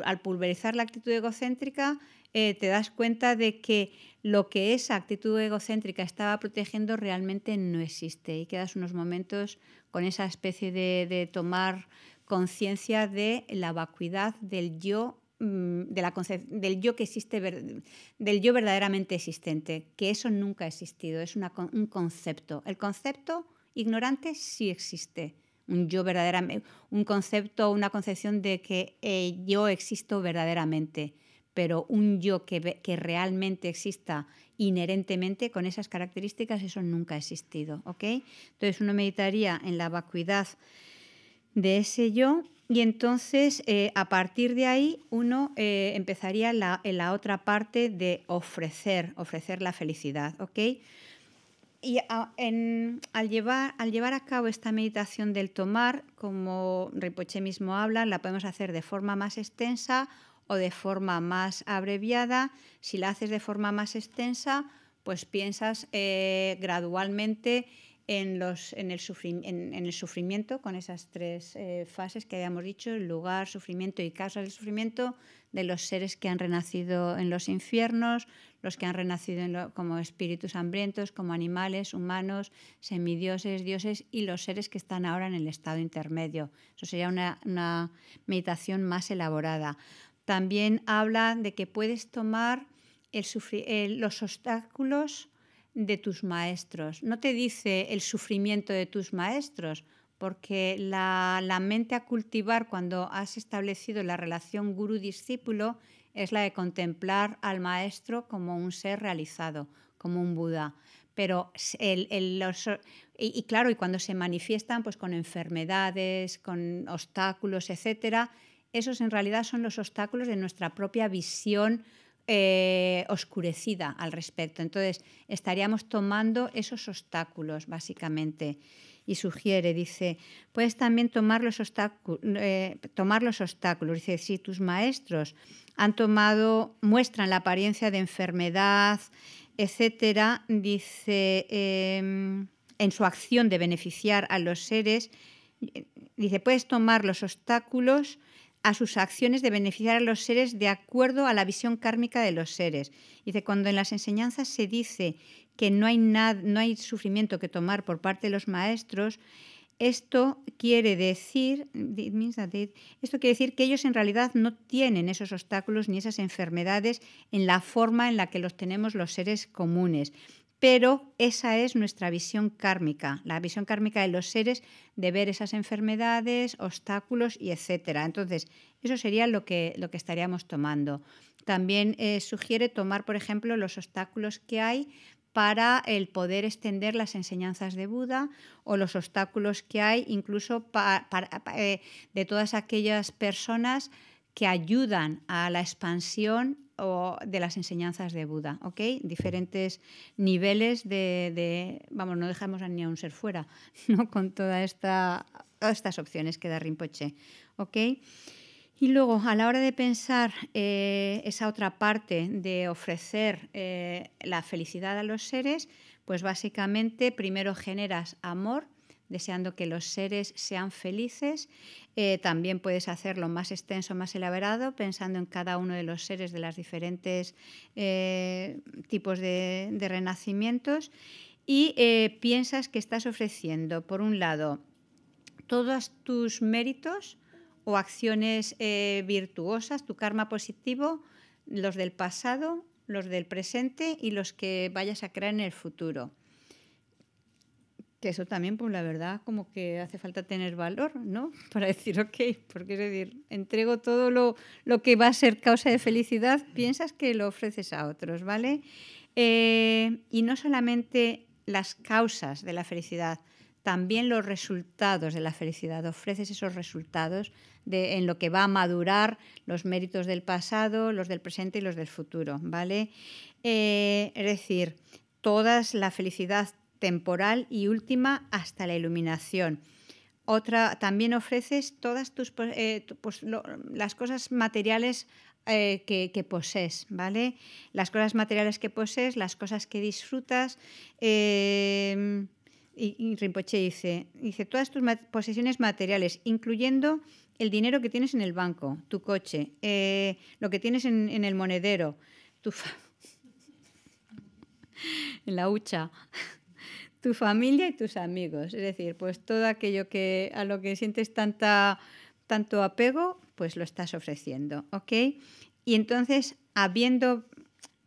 Speaker 1: al pulverizar la actitud egocéntrica, eh, te das cuenta de que lo que esa actitud egocéntrica estaba protegiendo realmente no existe y quedas unos momentos con esa especie de, tomar conciencia de la vacuidad del yo mm, del yo que existe del yo verdaderamente existente que eso nunca ha existido es un concepto el concepto ignorante sí existe un yo verdaderamente un concepto una concepción de que eh, yo existo verdaderamente pero un yo que, realmente exista inherentemente con esas características, eso nunca ha existido. ¿ok? Entonces uno meditaría en la vacuidad de ese yo y entonces eh, a partir de ahí uno eh, empezaría la, en la otra parte de ofrecer, ofrecer la felicidad. ¿ok? Y al, llevar, al llevar a cabo esta meditación del tomar, como Ripoche mismo habla, la podemos hacer de forma más extensa o de forma más abreviada. Si la haces de forma más extensa, pues piensas eh, gradualmente en, el sufrimiento, con esas tres eh, fases que habíamos dicho, lugar, sufrimiento y causa del sufrimiento de los seres que han renacido en los infiernos, los que han renacido como espíritus hambrientos, como animales, humanos, semidioses, dioses y los seres que están ahora en el estado intermedio. Eso sería una meditación más elaborada. También habla de que puedes tomar los obstáculos de tus maestros. No te dice el sufrimiento de tus maestros, porque la, mente a cultivar cuando has establecido la relación guru discípulo es la de contemplar al maestro como un ser realizado, como un Buda. Pero y, y, claro, y cuando se manifiestan pues con enfermedades, con obstáculos, etcétera, esos en realidad son los obstáculos de nuestra propia visión eh, oscurecida al respecto. Entonces, estaríamos tomando esos obstáculos, básicamente. Y sugiere, dice, puedes también tomar los, eh, tomar los obstáculos. Dice, si tus maestros han tomado, muestran la apariencia de enfermedad, etcétera, dice, em, en su acción de beneficiar a los seres, dice, puedes tomar los obstáculos a sus acciones de beneficiar a los seres de acuerdo a la visión kármica de los seres. Dice, cuando en las enseñanzas se dice que no hay, no hay sufrimiento que tomar por parte de los maestros, esto quiere decir, esto quiere decir que ellos en realidad no tienen esos obstáculos ni esas enfermedades en la forma en la que los tenemos los seres comunes pero esa es nuestra visión kármica, la visión kármica de los seres de ver esas enfermedades, obstáculos y etcétera. Entonces, eso sería lo que, estaríamos tomando. También eh, sugiere tomar, por ejemplo, los obstáculos que hay para el poder extender las enseñanzas de Buda o los obstáculos que hay incluso eh, de todas aquellas personas que ayudan a la expansión o de las enseñanzas de Buda, Diferentes niveles de, vamos, no dejamos a ni a un ser fuera, ¿no? Con todas estas opciones que da Rinpoche, Y luego, a la hora de pensar eh, esa otra parte de ofrecer eh, la felicidad a los seres, pues básicamente primero generas amor, deseando que los seres sean felices. Eh, también puedes hacerlo más extenso, más elaborado, pensando en cada uno de los seres de los diferentes eh, tipos de, renacimientos. Y eh, piensas que estás ofreciendo, por un lado, todos tus méritos o acciones virtuosas, tu karma positivo, los del pasado, los del presente y los que vayas a crear en el futuro que eso también, pues la verdad, como que hace falta tener valor, ¿no? Para decir, ok, porque es decir, entrego todo lo, que va a ser causa de felicidad, piensas que lo ofreces a otros, ¿vale? Eh, y no solamente las causas de la felicidad, también los resultados de la felicidad. Ofreces esos resultados de, en lo que va a madurar los méritos del pasado, los del presente y los del futuro, ¿vale? Eh, es decir, toda la felicidad temporal y última hasta la iluminación. Otra, también ofreces todas tus, eh, pues las cosas materiales eh, que, poses, posees, ¿vale? Las cosas materiales que poses, las cosas que disfrutas. Em, y, Rinpoche dice, dice, todas tus posesiones materiales, incluyendo el dinero que tienes en el banco, tu coche, eh, lo que tienes en, en el monedero, tu en la hucha, tu familia y tus amigos. Es decir, pues todo aquello que a lo que sientes tanto apego, pues lo estás ofreciendo, ¿ok? Y entonces, habiendo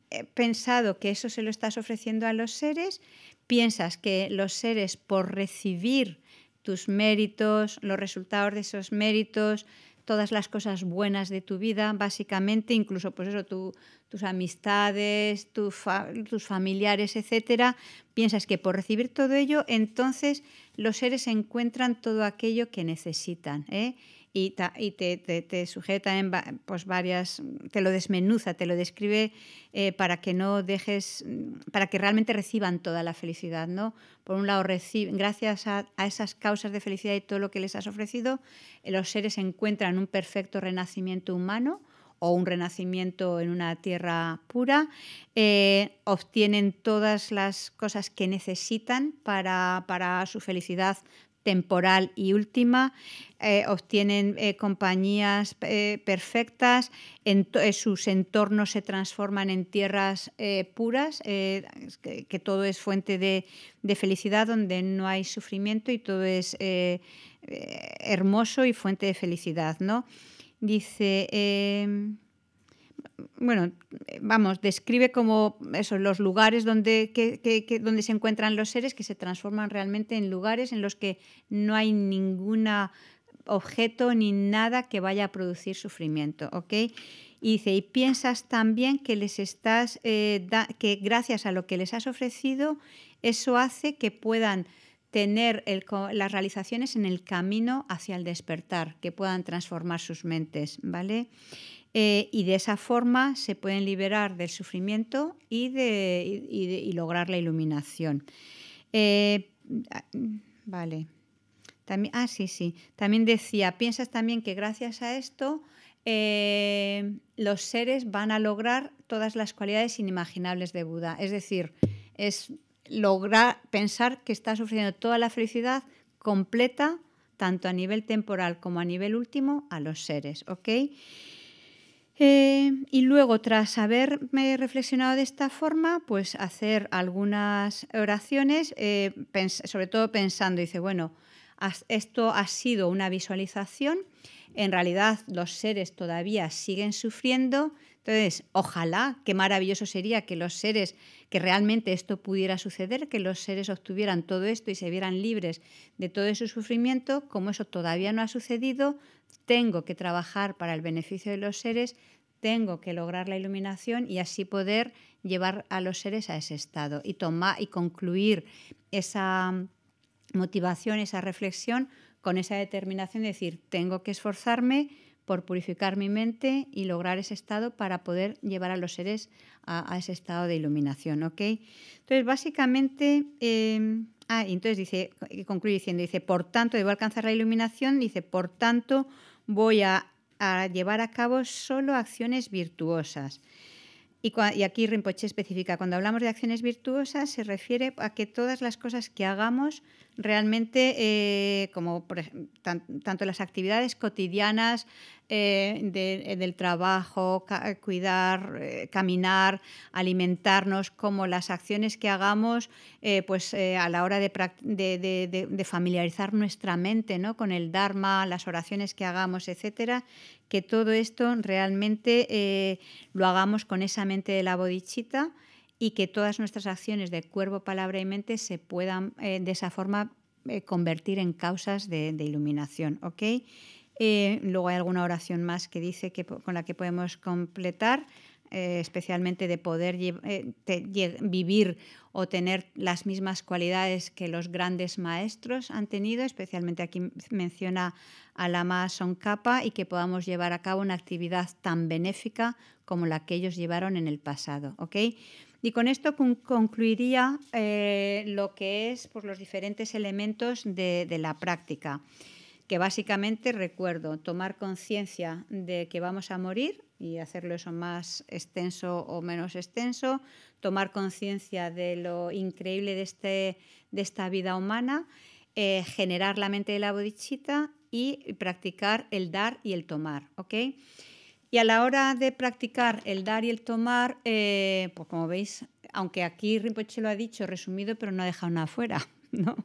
Speaker 1: eh, pensado que eso se lo estás ofreciendo a los seres, piensas que los seres por recibir tus méritos, los resultados de esos méritos, todas las cosas buenas de tu vida, básicamente, incluso pues eso, tus amistades, tus familiares, etcétera, piensas que por recibir todo ello, entonces los seres encuentran todo aquello que necesitan. ¿eh? y, te, sujeta en pues varias, mm, te lo desmenuza, te lo describe eh, para que no dejes, mm, para que realmente reciban toda la felicidad, ¿no? Por un lado, gracias a, esas causas de felicidad y todo lo que les has ofrecido, eh, los seres encuentran un perfecto renacimiento humano o un renacimiento en una tierra pura, eh, obtienen todas las cosas que necesitan para, su felicidad temporal y última, eh, obtienen eh, compañías eh, perfectas, en sus entornos se transforman en tierras puras, que, todo es fuente de, de, felicidad, donde no hay sufrimiento y todo es hermoso y fuente de felicidad. ¿no? Dice, em, bueno, vamos, describe como esos los lugares donde, donde se encuentran los seres que se transforman realmente en lugares en los que no hay ningún objeto ni nada que vaya a producir sufrimiento, ¿ok? Y dice, y piensas también que les estás, eh, que gracias a lo que les has ofrecido, eso hace que puedan tener las realizaciones en el camino hacia el despertar, que puedan transformar sus mentes, ¿vale? Eh, y de esa forma se pueden liberar del sufrimiento y, de, lograr la iluminación. Eh, ah, vale. También, ah, sí, sí. También decía, piensas también que gracias a esto eh, los seres van a lograr todas las cualidades inimaginables de Buda. Es decir, es lograr pensar que está sufriendo toda la felicidad completa, tanto a nivel temporal como a nivel último, a los seres. Eh, y luego, tras haberme reflexionado de esta forma, pues hacer algunas oraciones, eh, sobre todo pensando, dice, bueno, esto ha sido una visualización, en realidad los seres todavía siguen sufriendo, entonces, ojalá, qué maravilloso sería que los seres, que realmente esto pudiera suceder, que los seres obtuvieran todo esto y se vieran libres de todo ese sufrimiento, como eso todavía no ha sucedido, tengo que trabajar para el beneficio de los seres, tengo que lograr la iluminación y así poder llevar a los seres a ese estado y tomar y concluir esa mm, motivación, esa reflexión con esa determinación de decir, tengo que esforzarme por purificar mi mente y lograr ese estado para poder llevar a los seres a, ese estado de iluminación. Entonces, básicamente, em, Ah, entonces dice, concluye diciendo, dice, por tanto, debo alcanzar la iluminación, dice, por tanto, voy a, llevar a cabo solo acciones virtuosas. Y, y, aquí Rinpoche especifica, cuando hablamos de acciones virtuosas se refiere a que todas las cosas que hagamos realmente, eh, como tanto las actividades cotidianas eh, eh, del trabajo, cuidar, caminar, alimentarnos, como las acciones que hagamos pues, a la hora de, familiarizar nuestra mente ¿no? con el Dharma, las oraciones que hagamos, etcétera, que todo esto realmente lo hagamos con esa mente de la bodichita y que todas nuestras acciones de cuerpo, palabra y mente se puedan eh, de esa forma eh, convertir en causas de, iluminación. ¿okay? Eh, luego hay alguna oración más que dice que con la que podemos completar. especialmente de poder vivir o tener las mismas cualidades que los grandes maestros han tenido, especialmente aquí menciona a Lama Tsongkhapa, y que podamos llevar a cabo una actividad tan benéfica como la que ellos llevaron en el pasado. ¿okay? Y con esto concluiría eh, lo que es pues, los diferentes elementos de, la práctica, que básicamente recuerdo tomar conciencia de que vamos a morir y hacerlo eso más extenso o menos extenso, tomar conciencia de lo increíble de, este, de esta vida humana, eh, generar la mente de la bodichita y practicar el dar y el tomar. Y a la hora de practicar el dar y el tomar, eh, pues como veis, aunque aquí Rinpoche lo ha dicho resumido, pero no ha dejado nada fuera, ¿no?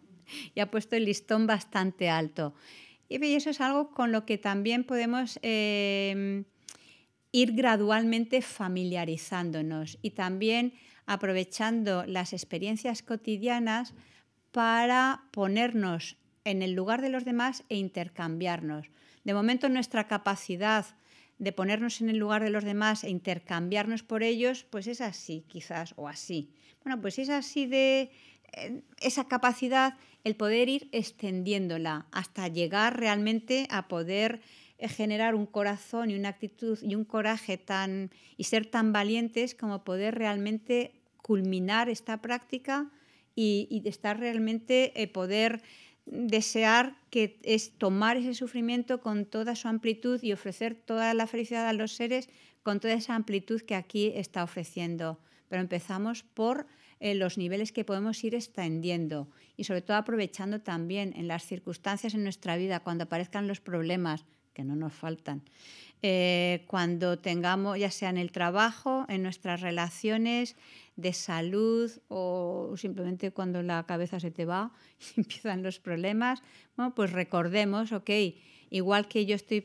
Speaker 1: Y ha puesto el listón bastante alto. Y eso es algo con lo que también podemos em, ir gradualmente familiarizándonos y también aprovechando las experiencias cotidianas para ponernos en el lugar de los demás e intercambiarnos. De momento nuestra capacidad de ponernos en el lugar de los demás e intercambiarnos por ellos, pues es así quizás o así. Bueno, pues es así de eh, esa capacidad, el poder ir extendiéndola hasta llegar realmente a poder eh, generar un corazón y una actitud y un coraje tan y ser tan valientes como poder realmente culminar esta práctica y, estar realmente eh, poder desear que es tomar ese sufrimiento con toda su amplitud y ofrecer toda la felicidad a los seres con toda esa amplitud que aquí está ofreciendo. Pero empezamos por eh, los niveles que podemos ir extendiendo y sobre todo aprovechando también en las circunstancias en nuestra vida, cuando aparezcan los problemas, que no nos faltan, eh, cuando tengamos, ya sea en el trabajo, en nuestras relaciones de salud o simplemente cuando la cabeza se te va y empiezan los problemas, bueno, pues recordemos, ok, igual que yo estoy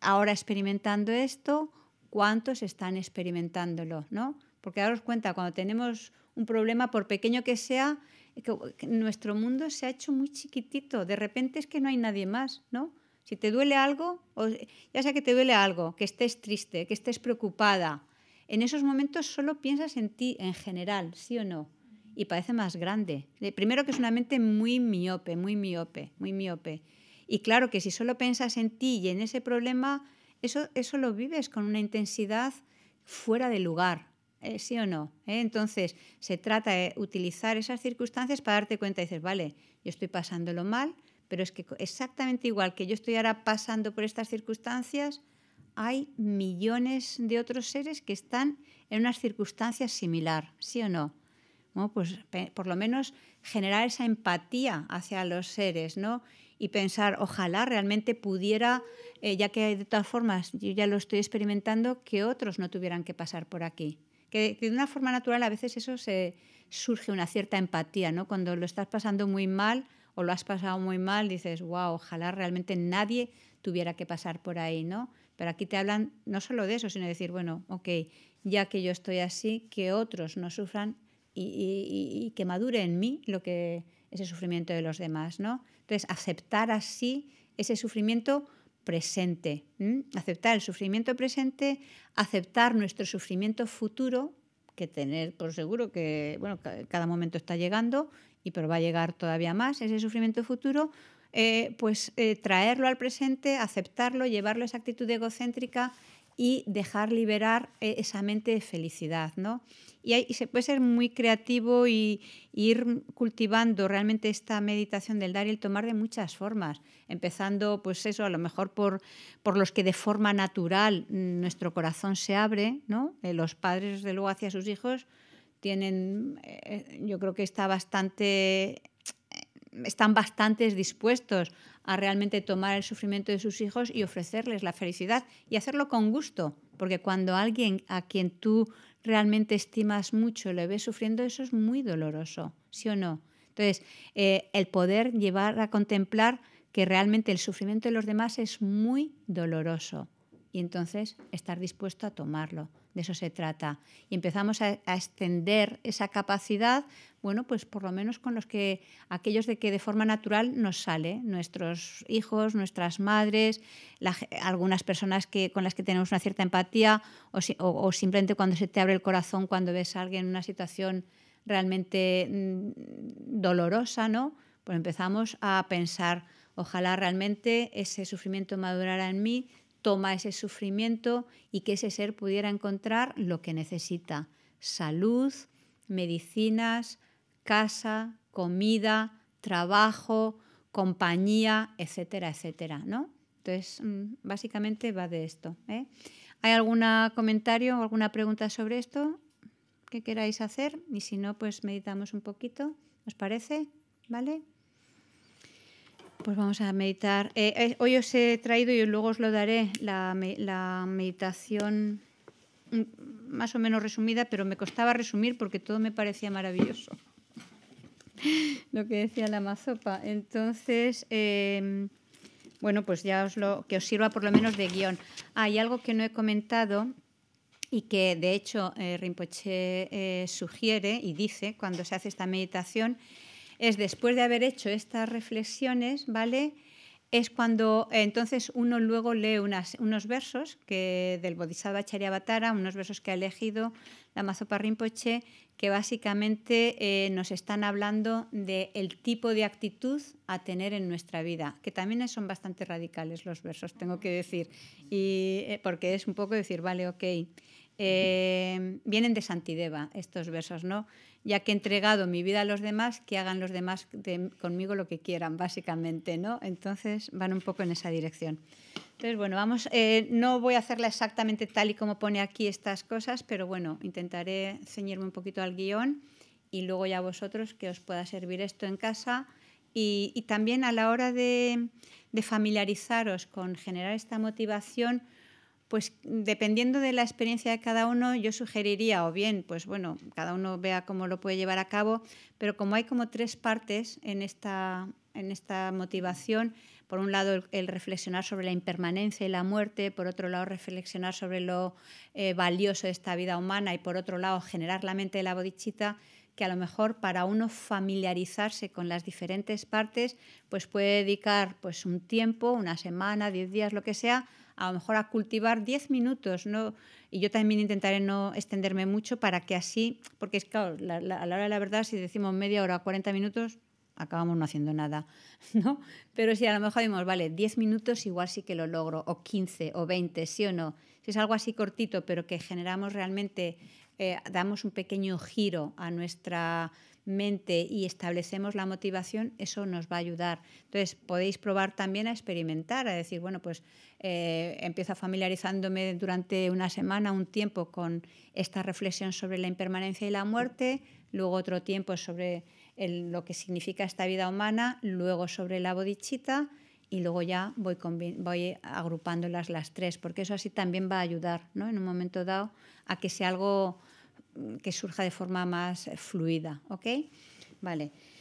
Speaker 1: ahora experimentando esto, ¿cuántos están experimentándolo? ¿no? Porque daros cuenta, cuando tenemos un problema, por pequeño que sea, nuestro mundo se ha hecho muy chiquitito, de repente es que no hay nadie más, ¿no? Si te duele algo, ya sea que te duele algo, que estés triste, que estés preocupada, en esos momentos solo piensas en ti en general, ¿sí o no? Y parece más grande. Eh, primero que es una mente muy miope, muy miope, muy miope. Y claro que si solo piensas en ti y en ese problema, eso, eso lo vives con una intensidad fuera de lugar, ¿eh? ¿sí o no? ¿Eh? Entonces, se trata de utilizar esas circunstancias para darte cuenta y dices, vale, yo estoy pasándolo mal, pero es que exactamente igual que yo estoy ahora pasando por estas circunstancias, hay millones de otros seres que están en unas circunstancias similar, ¿sí o no? Pues por lo menos generar esa empatía hacia los seres, ¿no? Y pensar, ojalá realmente pudiera, eh, ya que de todas formas yo ya lo estoy experimentando, que otros no tuvieran que pasar por aquí. Que, de una forma natural a veces eso surge una cierta empatía, ¿no? Cuando lo estás pasando muy mal, o lo has pasado muy mal, dices, wow, ojalá realmente nadie tuviera que pasar por ahí, ¿no? Pero aquí te hablan no solo de eso, sino de decir, bueno, ok, ya que yo estoy así, que otros no sufran y, que madure en mí lo que ese sufrimiento de los demás, ¿no? Entonces, aceptar así ese sufrimiento presente, aceptar el sufrimiento presente, aceptar nuestro sufrimiento futuro, que tener por seguro que bueno, cada momento está llegando, y pero va a llegar todavía más ese sufrimiento futuro, eh, pues eh, traerlo al presente, aceptarlo, llevarlo a esa actitud egocéntrica y dejar liberar eh, esa mente de felicidad, ¿no? Y, se puede ser muy creativo y, ir cultivando realmente esta meditación del dar y el tomar de muchas formas, empezando, pues eso, a lo mejor por, los que de forma natural nuestro corazón se abre, ¿no? los padres, de luego, hacia sus hijos, tienen, eh, eh, yo creo que está bastante, eh, están bastante dispuestos a realmente tomar el sufrimiento de sus hijos y ofrecerles la felicidad y hacerlo con gusto, porque cuando alguien a quien tú realmente estimas mucho le ves sufriendo, eso es muy doloroso, ¿sí o no? Entonces, el poder llevar a contemplar que realmente el sufrimiento de los demás es muy doloroso y entonces estar dispuesto a tomarlo. De eso se trata. Y empezamos a, extender esa capacidad, bueno, pues por lo menos con los que, aquellos de que de forma natural nos sale, nuestros hijos, nuestras madres, algunas personas que, con las que tenemos una cierta empatía, o, simplemente cuando se te abre el corazón cuando ves a alguien en una situación realmente mm, dolorosa, ¿no? Pues empezamos a pensar, ojalá realmente ese sufrimiento madurara en mí toma ese sufrimiento y que ese ser pudiera encontrar lo que necesita, salud, medicinas, casa, comida, trabajo, compañía, etcétera, etcétera, ¿no? Entonces, mm, básicamente va de esto. ¿eh? ¿Hay algún comentario o alguna pregunta sobre esto que queráis hacer? Y si no, pues meditamos un poquito, ¿os parece? ¿Vale? Pues vamos a meditar. Eh, eh, hoy os he traído y luego os lo daré la, meditación mm, más o menos resumida, pero me costaba resumir porque todo me parecía maravilloso. lo que decía la mazopa. Entonces, em, bueno, pues ya os lo que os sirva por lo menos de guión. Hay algo que no he comentado y que de hecho eh, Rinpoche sugiere y dice cuando se hace esta meditación es después de haber hecho estas reflexiones, ¿vale? Es cuando entonces uno luego lee unos versos que del Bodhisattva Charyavatara, unos versos que ha elegido la Mazopa Rinpoche, que básicamente eh, nos están hablando del tipo de actitud a tener en nuestra vida, que también son bastante radicales los versos, tengo que decir, y, eh, porque es un poco decir, vale, ok. Eh, vienen de Santideva estos versos, ¿no? Ya que he entregado mi vida a los demás, que hagan los demás conmigo lo que quieran, básicamente, ¿no? Entonces van un poco en esa dirección. Entonces, bueno, vamos, eh, no voy a hacerla exactamente tal y como pone aquí estas cosas, pero bueno, intentaré ceñirme un poquito al guión y luego ya a vosotros que os pueda servir esto en casa. Y, también a la hora de familiarizaros con generar esta motivación, pues dependiendo de la experiencia de cada uno, yo sugeriría, o bien, pues bueno, cada uno vea cómo lo puede llevar a cabo, pero como hay como tres partes en esta, en esta motivación, por un lado el, reflexionar sobre la impermanencia y la muerte, por otro lado reflexionar sobre lo eh, valioso de esta vida humana y por otro lado generar la mente de la bodichita, que a lo mejor para uno familiarizarse con las diferentes partes, pues puede dedicar pues un tiempo, una semana, diez días, lo que sea, a lo mejor a cultivar 10 minutos, ¿no? Y yo también intentaré no extenderme mucho para que así, porque es claro, a la hora de la verdad, si decimos media hora, 40 minutos, acabamos no haciendo nada, ¿no? Pero si a lo mejor decimos, vale, 10 minutos igual sí que lo logro, o 15, o 20, sí o no. Si es algo así cortito, pero que generamos realmente, eh, damos un pequeño giro a nuestra y establecemos la motivación, eso nos va a ayudar. Entonces, podéis probar también a experimentar, a decir, bueno, pues eh, empiezo familiarizándome durante una semana, un tiempo con esta reflexión sobre la impermanencia y la muerte, luego otro tiempo sobre lo que significa esta vida humana, luego sobre la bodichita y luego ya voy, voy agrupándolas las tres, porque eso así también va a ayudar ¿no? en un momento dado a que sea algo que surja de forma más fluida, ¿ok? Vale.